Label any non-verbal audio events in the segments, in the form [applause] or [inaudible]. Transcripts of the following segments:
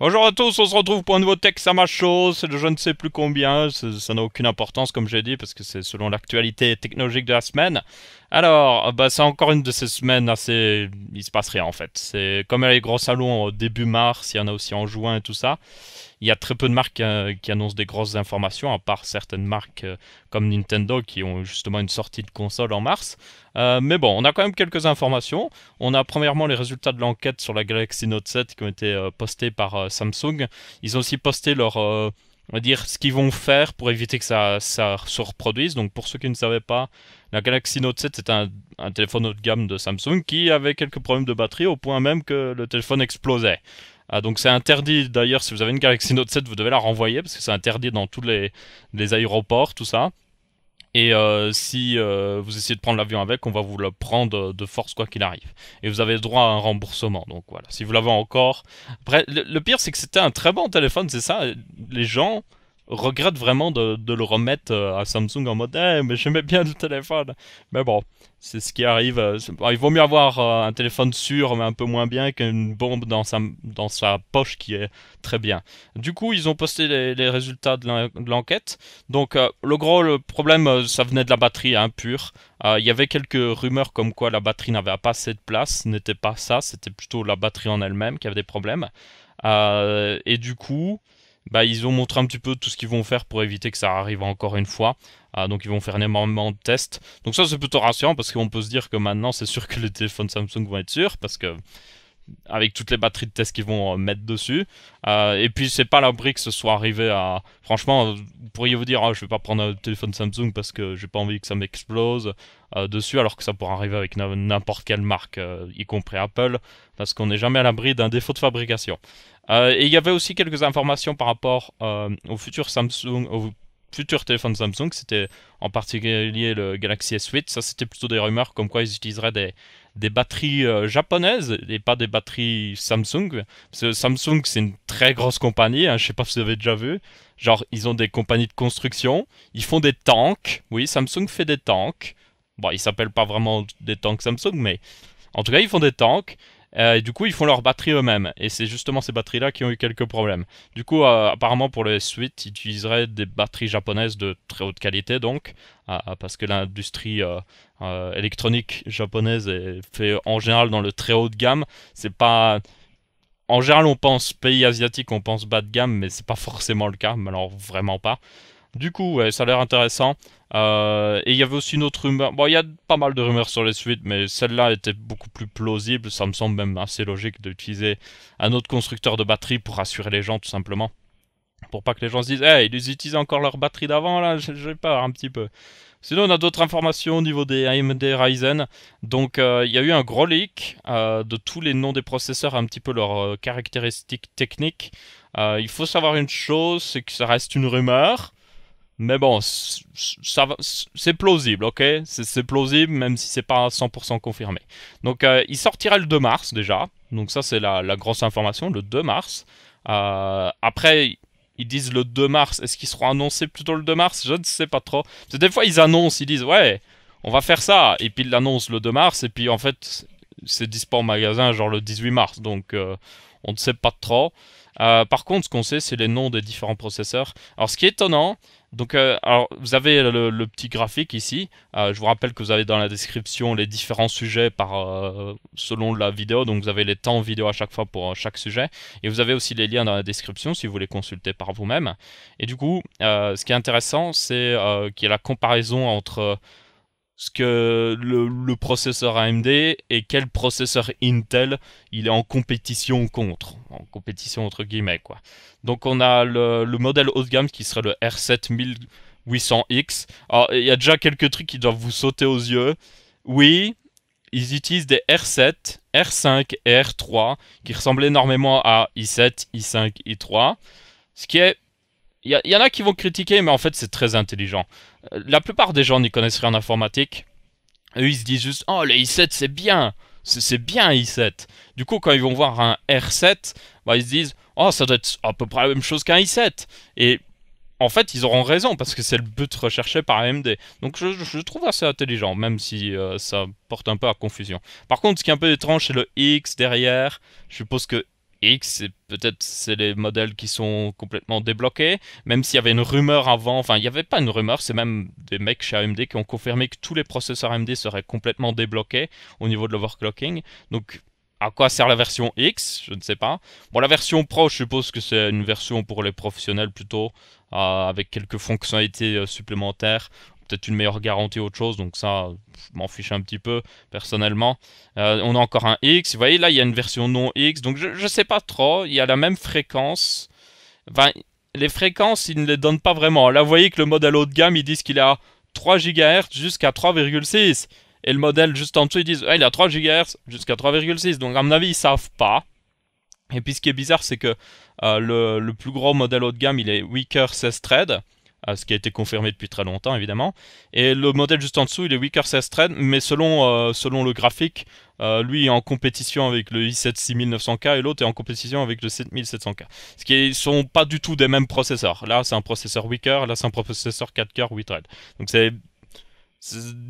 Bonjour à tous, on se retrouve pour un nouveau texte à ma chose, c'est je ne sais plus combien, ça n'a aucune importance comme j'ai dit parce que c'est selon l'actualité technologique de la semaine. Alors, bah, c'est encore une de ces semaines assez... il se passe rien en fait, c'est comme les gros salons début mars, il y en a aussi en juin et tout ça il y a très peu de marques euh, qui annoncent des grosses informations, à part certaines marques euh, comme Nintendo qui ont justement une sortie de console en mars. Euh, mais bon, on a quand même quelques informations. On a premièrement les résultats de l'enquête sur la Galaxy Note 7 qui ont été postés par Samsung. Ils ont aussi posté leur dire ce qu'ils vont faire pour éviter que ça, ça, se reproduise. Donc pour ceux qui ne savaient pas, la Galaxy Note 7 c'est un, un, téléphone haut de gamme de Samsung qui avait quelques problèmes de batterie au point même que le téléphone explosait. Ah, donc c'est interdit d'ailleurs, si vous avez une Galaxy Note 7, vous devez la renvoyer parce que c'est interdit dans tous les, les, aéroports, tout ça. Et euh, si euh, vous essayez de prendre l'avion avec, on va vous le prendre de force quoi qu'il arrive. Et vous avez droit à un remboursement. Donc voilà, si vous l'avez encore. Après, le pire, c'est que c'était un très bon téléphone, c'est ça. Les gens, regrette vraiment de, le remettre euh, à Samsung en mode Eh, mais j'aimais bien le téléphone. Mais bon, c'est ce qui arrive. Euh, il vaut mieux avoir euh, un téléphone sûr mais un peu moins bien qu'une bombe dans sa, poche qui est très bien. Du coup, ils ont posté les, résultats de l'enquête. Donc, le gros le problème, ça venait de la batterie impure. Hein, il y avait quelques rumeurs comme quoi la batterie n'avait pas assez de place. N'était pas ça, c'était plutôt la batterie en elle-même qui avait des problèmes. et du coup, bah, ils ont montré un petit peu tout ce qu'ils vont faire pour éviter que ça arrive encore une fois. Ah, donc ils vont faire énormément de tests. Donc ça c'est plutôt rassurant parce qu'on peut se dire que maintenant c'est sûr que les téléphones Samsung vont être sûrs parce que avec toutes les batteries de tests qu'ils vont euh, mettre dessus. Euh, et puis c'est pas l'abri que ce soit arrivé à. Franchement, vous pourriez vous dire, ah, je vais pas prendre un téléphone Samsung parce que j'ai pas envie que ça m'explose euh, dessus, alors que ça pourrait arriver avec n'importe quelle marque, y compris Apple, parce qu'on n'est jamais à l'abri d'un défaut de fabrication. Euh, et il y avait aussi quelques informations par rapport euh, au futur Samsung, au futur téléphone Samsung. C'était en particulier le Galaxy S8. Ça, c'était plutôt des rumeurs comme quoi ils utiliseraient des, des batteries euh, japonaises et pas des batteries Samsung. Parce que Samsung, c'est une très grosse compagnie. Je hein. je sais pas si vous avez déjà vu. Genre, ils ont des compagnies de construction. Ils font des tanks. Oui, Samsung fait des tanks. Bon, ils s'appellent pas vraiment des tanks Samsung, mais en tout cas, ils font des tanks. Euh, et du coup, ils font leurs batteries eux-mêmes. Et c'est justement ces batteries-là qui ont eu quelques problèmes. Du coup, euh, apparemment, pour les suites, ils utiliseraient des batteries japonaises de très haute qualité, donc, ah, ah, parce que l'industrie euh, électronique japonaise est fait en général dans le très haut de gamme. C'est pas. En général, on pense pays asiatique, on pense bas de gamme, mais c'est pas forcément le cas, mais alors vraiment pas. Du coup, ouais, ça a l'air intéressant. Euh, et il y avait aussi une autre rumeur. Bon, il y a pas mal de rumeurs sur les suites, mais celle-là était beaucoup plus plausible. Ça me semble même assez logique d'utiliser un autre constructeur de batterie pour rassurer les gens, tout simplement. Pour pas que les gens se disent, hey, eh, ils utilisent encore leur batterie d'avant, là, j'ai peur un petit peu. Sinon, on a d'autres informations au niveau des AMD Ryzen. Donc, euh, il y a eu un gros leak euh, de tous les noms des processeurs, un petit peu leurs caractéristiques techniques. il faut savoir une chose, c'est que ça reste une rumeur. Mais bon, ça c'est plausible, ok C'est plausible, même si c'est pas 100% confirmé. Donc, euh, il sortira le 2 mars déjà. Donc, ça, c'est la, grosse information, le 2 mars. Euh, après, ils disent le 2 mars. Est-ce qu'ils seront annoncés plutôt le 2 mars Je ne sais pas trop. Parce que des fois, ils annoncent, ils disent, ouais, on va faire ça. Et puis, ils l'annoncent le 2 mars. Et puis, en fait, c'est dispo en magasin, genre le 18 mars. Donc, euh, on ne sait pas trop. Euh, par contre, ce qu'on sait, c'est les noms des différents processeurs. Alors, ce qui est étonnant, donc, euh, vous avez le, petit graphique ici. Euh, je vous rappelle que vous avez dans la description les différents sujets par, selon la vidéo. Donc, vous avez les temps vidéo à chaque fois pour chaque sujet. Et vous avez aussi les liens dans la description si vous voulez consulter par vous-même. Et du coup, ce qui est intéressant, c'est qu'il y a la comparaison entre ce que le, processeur AMD et quel processeur Intel il est en compétition contre, en compétition entre guillemets quoi. Donc on a le, le modèle haut de gamme qui serait le R7800X. Alors il y a déjà quelques trucs qui doivent vous sauter aux yeux. Oui, ils utilisent des R7, R5 et R3 qui ressemblent énormément à i7, i5, i3, ce qui est il y, y, en a qui vont critiquer, mais en fait, c'est très intelligent. Euh, la plupart des gens n'y connaissent rien en informatique. Eux, ils se disent juste Oh, le i7, c'est bien C'est bien i7. Du coup, quand ils vont voir un R7, bah, ils se disent Oh, ça doit être à peu près la même chose qu'un i7. Et en fait, ils auront raison parce que c'est le but recherché par AMD. Donc, je, je trouve assez intelligent, même si euh, ça porte un peu à confusion. Par contre, ce qui est un peu étrange, c'est le X derrière. Je suppose que X, peut-être c'est les modèles qui sont complètement débloqués, même s'il y avait une rumeur avant, enfin il n'y avait pas une rumeur, c'est même des mecs chez AMD qui ont confirmé que tous les processeurs AMD seraient complètement débloqués au niveau de l'overclocking. Donc à quoi sert la version X Je ne sais pas. Bon, la version Pro, je suppose que c'est une version pour les professionnels plutôt, euh, avec quelques fonctionnalités euh, supplémentaires une meilleure garantie autre chose, donc ça, m'en fiche un petit peu personnellement. Euh, on a encore un X, vous voyez là, il y a une version non X, donc je ne sais pas trop, il y a la même fréquence. les fréquences, ils ne les donnent pas vraiment. Là, voyez que le modèle haut de gamme, ils disent qu'il a 3 GHz jusqu'à 3,6. Et le modèle juste en dessous, ils disent, ah, il a 3 GHz jusqu'à 3,6. Donc, à mon avis, ils savent pas. Et puis, ce qui est bizarre, c'est que euh, le, plus gros modèle haut de gamme, il est weaker 16 thread ce qui a été confirmé depuis très longtemps évidemment. Et le modèle juste en dessous, il est Weaker 16 threads. mais selon, euh, selon le graphique, euh, lui est en compétition avec le i7 6900K et l'autre est en compétition avec le 7700K. Ce qui ne sont pas du tout des mêmes processeurs. Là, c'est un processeur Weaker, là, c'est un processeur 4 coeurs 8 threads. Donc c'est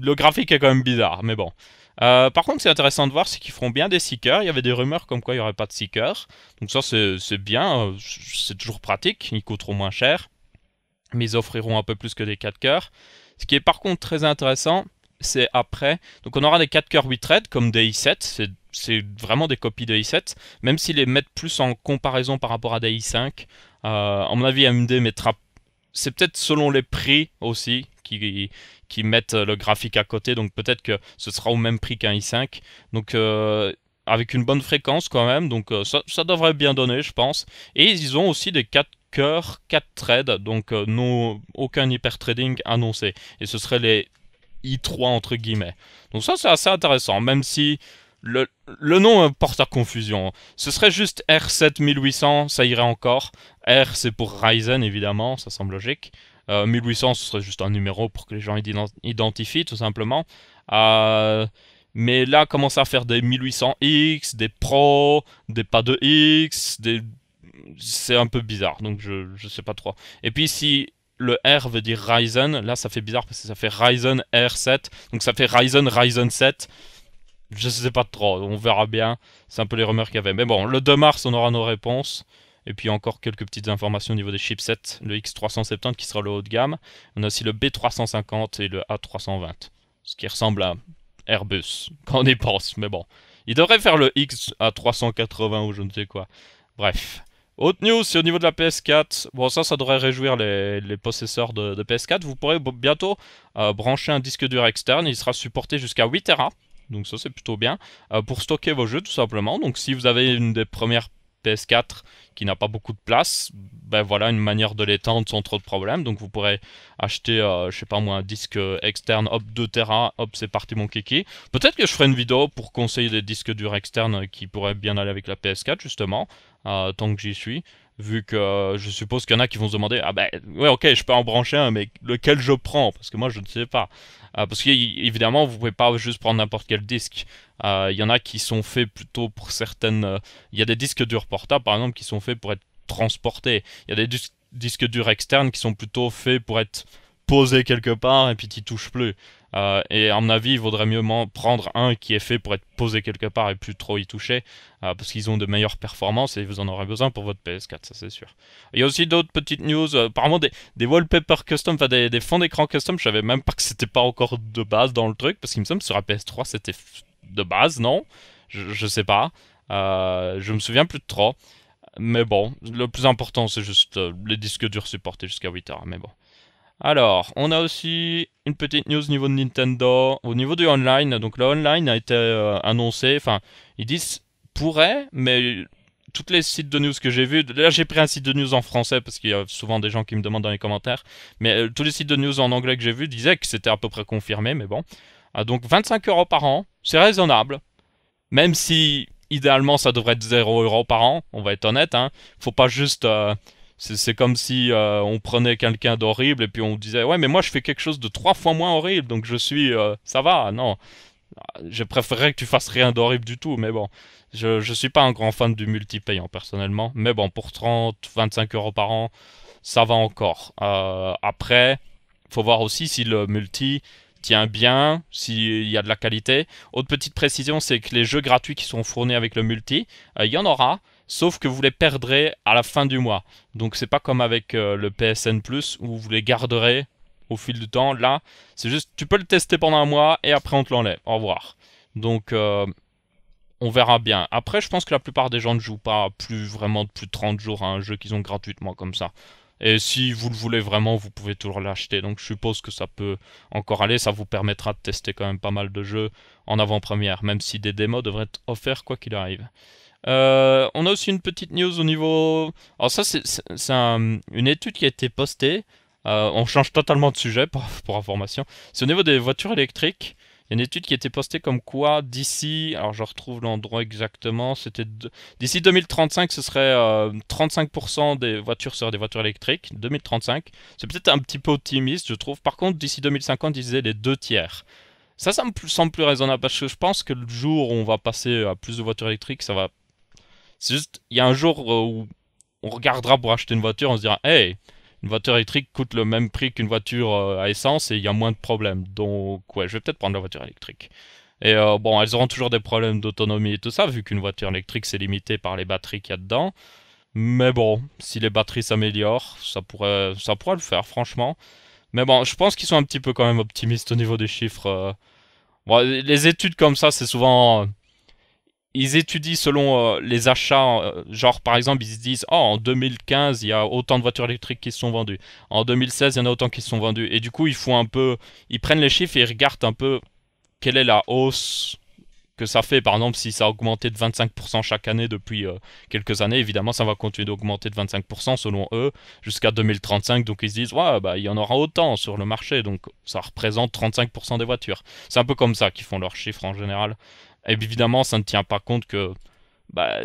le graphique est quand même bizarre, mais bon. Euh, par contre, c'est intéressant de voir, c'est qu'ils feront bien des seekers. Il y avait des rumeurs comme quoi il n'y aurait pas de seekers. Donc ça, c'est bien, c'est toujours pratique, ils coûteront moins cher mais ils offriront un peu plus que des 4 cœurs. Ce qui est par contre très intéressant, c'est après. Donc on aura des 4 cœurs 8 threads comme des i7, c'est vraiment des copies de i7, même s'ils les mettent plus en comparaison par rapport à des i5. En euh, mon avis, AMD mettra. C'est peut-être selon les prix aussi qui, qui mettent le graphique à côté, donc peut-être que ce sera au même prix qu'un i5. Donc. Euh, avec une bonne fréquence quand même, donc euh, ça, ça devrait bien donner, je pense. Et ils ont aussi des 4 cœur, 4 trades, donc euh, non, aucun hyper trading annoncé. Et ce serait les I3 entre guillemets. Donc ça c'est assez intéressant, même si le, le nom euh, porte à confusion. Ce serait juste r 1800, ça irait encore. R c'est pour Ryzen évidemment, ça semble logique. 1800 euh, ce serait juste un numéro pour que les gens identifient tout simplement. mais là commence à faire des 1800X, des Pro, des pas de X, des c'est un peu bizarre, donc je, ne sais pas trop. Et puis si le R veut dire Ryzen, là ça fait bizarre parce que ça fait Ryzen R7, donc ça fait Ryzen Ryzen 7. Je sais pas trop, on verra bien. C'est un peu les rumeurs qu'il y avait. Mais bon, le 2 mars, on aura nos réponses. Et puis encore quelques petites informations au niveau des chipsets. Le X370 qui sera le haut de gamme. On a aussi le B350 et le A320. Ce qui ressemble à Airbus, [laughs] quand on y pense. Mais bon, il devrait faire le X à 380 ou je ne sais quoi. Bref. Autre news, c'est au niveau de la PS4. Bon, ça, ça devrait réjouir les, possesseurs de, PS4. Vous pourrez bientôt euh, brancher un disque dur externe. Il sera supporté jusqu'à 8 Tera. Donc ça, c'est plutôt bien. Euh, pour stocker vos jeux, tout simplement. Donc si vous avez une des premières PS4 qui n'a pas beaucoup de place, ben voilà, une manière de l'étendre sans trop de problèmes. Donc vous pourrez acheter, euh, je sais pas moi, un disque externe, hop, 2 Tera, hop, c'est parti mon kiki. Peut-être que je ferai une vidéo pour conseiller des disques durs externes qui pourraient bien aller avec la PS4 justement, euh, tant que j'y suis. Vu que euh, je suppose qu'il y en a qui vont se demander, ah ben ouais ok, je peux en brancher un, mais lequel je prends Parce que moi je ne sais pas. parce parce qu'évidemment, vous pouvez pas juste prendre n'importe quel disque. Il y en a qui sont faits plutôt pour certaines. Il y a des disques durs portables, par exemple, qui sont faits pour être transporter. Il y a des disques durs externes qui sont plutôt faits pour être posés quelque part et puis tu touches plus. Euh, et à mon avis, il vaudrait mieux prendre un qui est fait pour être posé quelque part et plus trop y toucher, euh, parce qu'ils ont de meilleures performances et vous en aurez besoin pour votre PS4, ça c'est sûr. Il y a aussi d'autres petites news, euh, apparemment des, des wallpapers custom, enfin des, fonds d'écran custom, je savais même pas que c'était pas encore de base dans le truc, parce qu'il me semble que sur la PS3 c'était de base, non je, sais pas, je me souviens plus de trop. Mais bon, le plus important c'est juste euh, les disques durs supportés jusqu'à 8 heures, mais bon. Alors, on a aussi une petite news au niveau de Nintendo, au niveau du online. Donc le online a été euh, annoncé, enfin ils disent pourrait, mais toutes les sites de news que j'ai vus, là j'ai pris un site de news en français parce qu'il y a souvent des gens qui me demandent dans les commentaires, mais euh, tous les sites de news en anglais que j'ai vus disaient que c'était à peu près confirmé, mais bon. Ah, donc 25 euros par an, c'est raisonnable, même si idéalement, ça devrait être 0 euros par an, on va être honnête. Hein. Faut pas juste. Euh, c'est comme si euh, on prenait quelqu'un d'horrible et puis on disait Ouais, mais moi je fais quelque chose de trois fois moins horrible, donc je suis. Euh, ça va, non. Je préférerais que tu fasses rien d'horrible du tout, mais bon. Je, ne suis pas un grand fan du multi payant, personnellement, mais bon, pour 30, 25 euros par an, ça va encore. après, faut voir aussi si le multi tient bien, s'il y a de la qualité. Autre petite précision, c'est que les jeux gratuits qui sont fournis avec le multi, euh, il y en aura, sauf que vous les perdrez à la fin du mois. Donc c'est pas comme avec euh, le PSN Plus où vous les garderez au fil du temps. Là, c'est juste, tu peux le tester pendant un mois et après on te l'enlève. Au revoir. Donc euh, on verra bien. Après, je pense que la plupart des gens ne jouent pas plus vraiment de plus de 30 jours à un jeu qu'ils ont gratuitement comme ça. Et si vous le voulez vraiment, vous pouvez toujours l'acheter. Donc je suppose que ça peut encore aller. Ça vous permettra de tester quand même pas mal de jeux en avant-première, même si des démos devraient être offerts quoi qu'il arrive. Euh, on a aussi une petite news au niveau. Alors ça, c'est une étude qui a été postée. Euh, on change totalement de sujet pour information. C'est au niveau des voitures électriques une étude qui était postée comme quoi d'ici, alors je retrouve l'endroit exactement, c'était d'ici 2035, ce serait 35% euh, des voitures seraient des voitures électriques. 2035, c'est peut-être un petit peu optimiste, je trouve. Par contre, d'ici 2050, ils disaient les deux tiers. Ça, ça me semble plus raisonnable parce que je pense que le jour où on va passer à plus de voitures électriques, ça va. C'est juste, il y a un jour euh, où on regardera pour acheter une voiture, on se dira, hey, une voiture électrique coûte le même prix qu'une voiture euh, à essence et il y a moins de problèmes. Donc, ouais, je vais peut-être prendre la voiture électrique. Et euh, bon, elles auront toujours des problèmes d'autonomie et tout ça, vu qu'une voiture électrique, c'est limité par les batteries qu'il y a dedans. Mais bon, si les batteries s'améliorent, ça pourrait, ça pourrait le faire, franchement. Mais bon, je pense qu'ils sont un petit peu quand même optimistes au niveau des chiffres. Euh. les études comme ça, c'est souvent ils étudient selon euh, les achats, euh, genre par exemple ils se disent oh en 2015 il y a autant de voitures électriques qui se sont vendues, en 2016 il y en a autant qui se sont vendues et du coup ils font un peu, ils prennent les chiffres et ils regardent un peu quelle est la hausse que ça fait par exemple si ça a augmenté de 25% chaque année depuis euh, quelques années évidemment ça va continuer d'augmenter de 25% selon eux jusqu'à 2035 donc ils se disent ouais bah il y en aura autant sur le marché donc ça représente 35% des voitures c'est un peu comme ça qu'ils font leurs chiffres en général évidemment, ça ne tient pas compte que bah,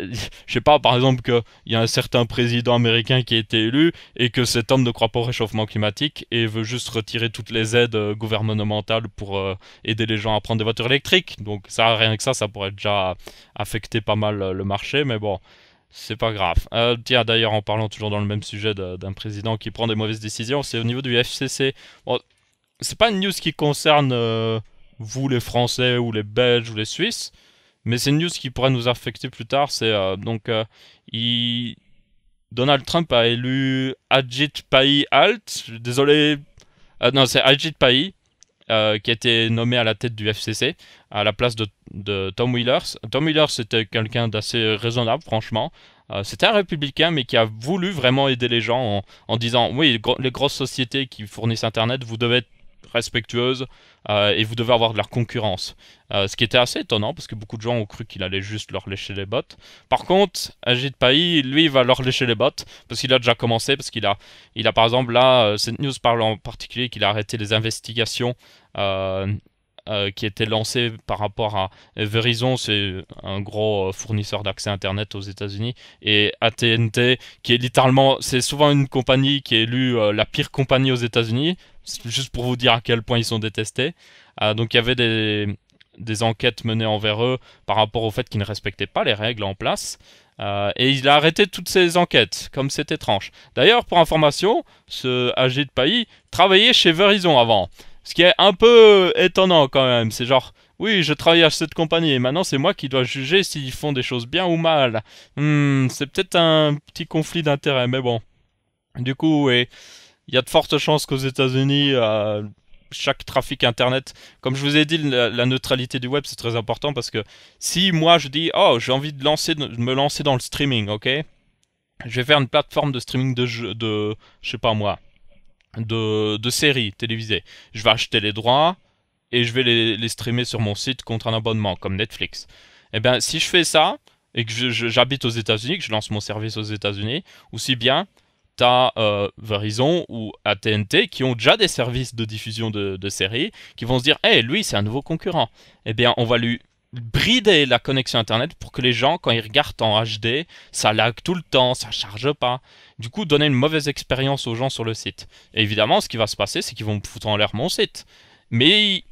je sais pas, par exemple, qu'il y a un certain président américain qui a été élu et que cet homme ne croit pas au réchauffement climatique et veut juste retirer toutes les aides euh, gouvernementales pour euh, aider les gens à prendre des voitures électriques. Donc, ça, rien que ça, ça pourrait déjà affecter pas mal euh, le marché, mais bon, c'est pas grave. tiens, d'ailleurs, en parlant toujours dans le même sujet d'un président qui prend des mauvaises décisions, c'est au niveau du FCC. Bon, c'est pas une news qui concerne vous les Français ou les Belges ou les Suisses, mais c'est une news qui pourrait nous affecter plus tard. C'est euh, donc euh, il... Donald Trump a élu Ajit Pai Alt. Désolé, euh, non c'est Ajit Pai qui a été nommé à la tête du FCC à la place de, Tom Wheelers. Tom Wheelers c'était quelqu'un d'assez raisonnable, franchement. c'était un républicain, mais qui a voulu vraiment aider les gens en, disant oui, les grosses sociétés qui fournissent Internet, vous devez être respectueuse euh, et vous devez avoir de la concurrence. Euh, ce qui était assez étonnant parce que beaucoup de gens ont cru qu'il allait juste leur lécher les bottes. Par contre, Agit Pai, lui, va leur lécher les bottes parce qu'il a déjà commencé, parce qu'il a, il a par exemple là, euh, cette news parle en particulier qu'il a arrêté les investigations. qui étaient lancées par rapport à Verizon, c'est un gros fournisseur d'accès Internet aux États-Unis, et ATT, qui est littéralement, c'est souvent une compagnie qui est élue la pire compagnie aux États-Unis, juste pour vous dire à quel point ils sont détestés. Euh, donc il y avait des, enquêtes menées envers eux par rapport au fait qu'ils ne respectaient pas les règles en place. Euh, et il a arrêté toutes ces enquêtes, comme c'est étrange. D'ailleurs, pour information, ce AG de Pailly travaillait chez Verizon avant. Ce qui est un peu étonnant quand même. C'est genre, oui, je travaille à cette compagnie et maintenant c'est moi qui dois juger s'ils font des choses bien ou mal. Hmm, c'est peut-être un petit conflit d'intérêts mais bon. Du coup, et il y a de fortes chances qu'aux États-Unis, euh, chaque trafic internet, comme je vous ai dit, la, neutralité du web c'est très important parce que si moi je dis oh j'ai envie de, me lancer dans le streaming, ok, je vais faire une plateforme de streaming de je de je sais pas moi, de, séries télévisées. Je vais acheter les droits et je vais les, les streamer sur mon site contre un abonnement comme Netflix. Eh bien, si je fais ça et que j'habite aux États-Unis, que je lance mon service aux États-Unis, aussi bien t'as euh, Verizon ou AT&T qui ont déjà des services de diffusion de, de séries qui vont se dire hey, lui c'est un nouveau concurrent eh bien on va lui brider la connexion internet pour que les gens quand ils regardent en HD ça lag tout le temps ça charge pas du coup donner une mauvaise expérience aux gens sur le site évidemment ce qui va se passer c'est qu'ils vont foutre en l'air mon site mais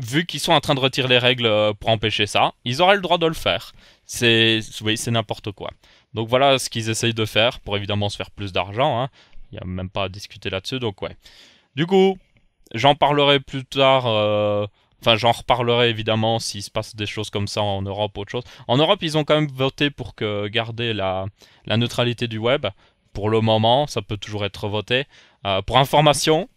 vu qu'ils sont en train de retirer les règles euh, pour empêcher ça ils auraient le droit de le faire c'est oui c'est n'importe quoi donc voilà ce qu'ils essayent de faire pour évidemment se faire plus d'argent. Hein. Il n'y a même pas à discuter là-dessus. Donc ouais. Du coup, j'en parlerai plus tard. Euh, enfin, j'en reparlerai évidemment s'il se passe des choses comme ça en Europe, ou autre chose. En Europe, ils ont quand même voté pour que garder la, neutralité du web. Pour le moment, ça peut toujours être voté. Euh, pour information,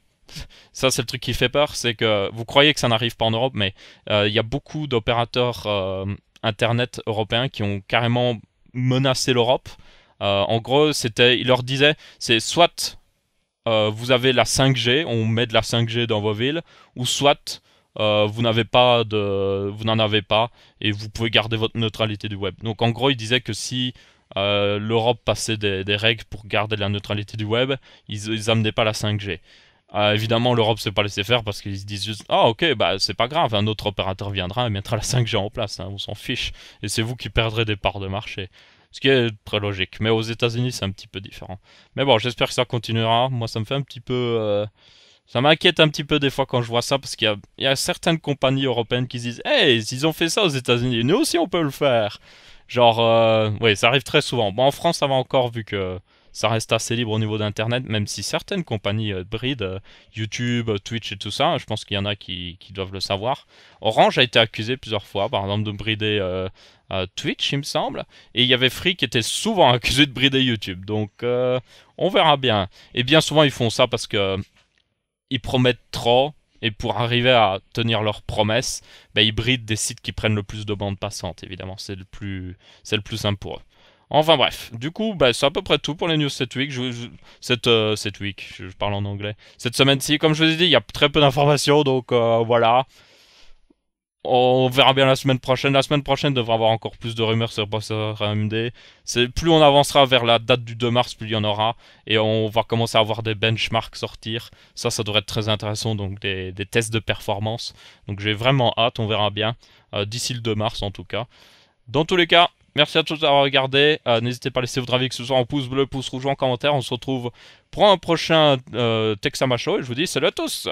ça c'est le truc qui fait peur, c'est que vous croyez que ça n'arrive pas en Europe, mais euh, il y a beaucoup d'opérateurs Internet européens qui ont carrément menacer l'Europe. Euh, en gros, c'était, il leur disait, c'est soit euh, vous avez la 5G, on met de la 5G dans vos villes, ou soit euh, vous n'avez pas de, vous n'en avez pas et vous pouvez garder votre neutralité du web. Donc en gros, il disait que si l'Europe passait des, des, règles pour garder la neutralité du web, ils, n'amenaient pas la 5G. Ah, évidemment, l'Europe s'est pas laissée faire parce qu'ils se disent juste Ah, ok, bah c'est pas grave, un autre opérateur viendra et mettra la 5G en place, hein, on s'en fiche, et c'est vous qui perdrez des parts de marché. Ce qui est très logique, mais aux États-Unis c'est un petit peu différent. Mais bon, j'espère que ça continuera. Moi, ça me fait un petit peu. Euh, ça m'inquiète un petit peu des fois quand je vois ça parce qu'il y, a certaines compagnies européennes qui se disent Hey, s'ils ont fait ça aux États-Unis, nous aussi on peut le faire. Genre, euh, oui, ça arrive très souvent. Bon, en France, ça va encore vu que ça reste assez libre au niveau d'Internet, même si certaines compagnies euh, brident euh, YouTube, euh, Twitch et tout ça, je pense qu'il y en a qui, doivent le savoir. Orange a été accusé plusieurs fois, par exemple, de brider Twitch, il me semble, et il y avait Free qui était souvent [laughs] accusé de brider YouTube, donc on verra bien. Et bien souvent, ils font ça parce que ils promettent trop, et pour arriver à tenir leurs promesses, ben, ils brident des sites qui prennent le plus de bandes passantes, évidemment, c'est le plus, c'est le plus simple pour eux. Enfin bref, du coup, bah, c'est à peu près tout pour les news cette week. Je, euh, cette, week, je, parle en anglais. Cette semaine-ci, comme je vous ai dit, il y a très peu d'informations, donc euh, voilà. On verra bien la semaine prochaine. La semaine prochaine, devrait avoir encore plus de rumeurs sur le AMD. Plus on avancera vers la date du 2 mars, plus il y en aura. Et on va commencer à avoir des benchmarks sortir. Ça, ça devrait être très intéressant. Donc, des, tests de performance. Donc, j'ai vraiment hâte. On verra bien. Euh, d'ici le 2 mars, en tout cas. Dans tous les cas, Merci à tous d'avoir regardé. Euh, n'hésitez pas à laisser votre avis, que ce soit en pouce bleu, pouce rouge ou en commentaire. On se retrouve pour un prochain euh, Texamacho et je vous dis salut à tous